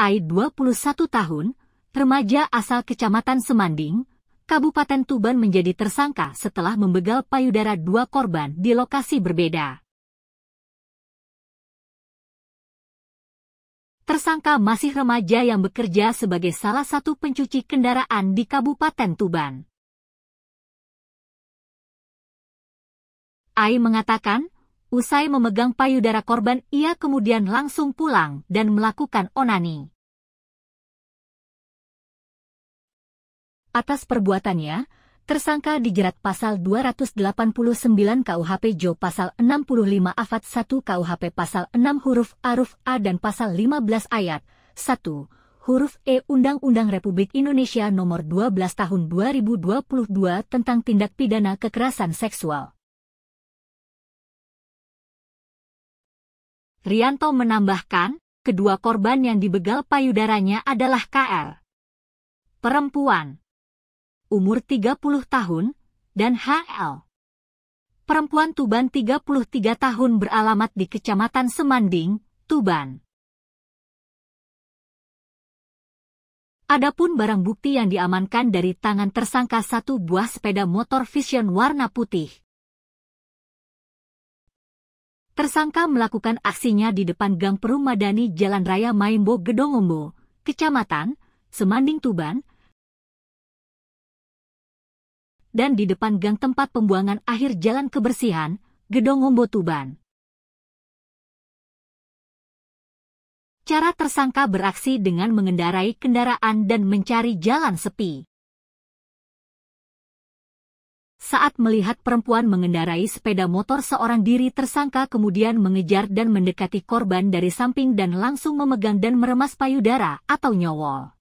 Ai 21 tahun, remaja asal Kecamatan Semanding, Kabupaten Tuban menjadi tersangka setelah membegal payudara dua korban di lokasi berbeda. Tersangka masih remaja yang bekerja sebagai salah satu pencuci kendaraan di Kabupaten Tuban. Ai mengatakan, Usai memegang payudara korban, ia kemudian langsung pulang dan melakukan onani. Atas perbuatannya, tersangka dijerat pasal 289 KUHP Jo pasal 65 afat 1 KUHP pasal 6 huruf aruf A dan pasal 15 ayat 1 huruf E Undang-Undang Republik Indonesia nomor 12 tahun 2022 tentang tindak pidana kekerasan seksual. Rianto menambahkan, kedua korban yang dibegal payudaranya adalah KL. Perempuan. Umur 30 tahun, dan HL. Perempuan Tuban 33 tahun beralamat di Kecamatan Semanding, Tuban. Adapun barang bukti yang diamankan dari tangan tersangka satu buah sepeda motor Vision warna putih tersangka melakukan aksinya di depan gang Perumadani Jalan Raya Maimbo Gedongombo, Kecamatan, Semanding Tuban, dan di depan gang tempat pembuangan akhir Jalan Kebersihan, Gedongombo Tuban. Cara tersangka beraksi dengan mengendarai kendaraan dan mencari jalan sepi. Saat melihat perempuan mengendarai sepeda motor seorang diri tersangka kemudian mengejar dan mendekati korban dari samping dan langsung memegang dan meremas payudara atau nyowol.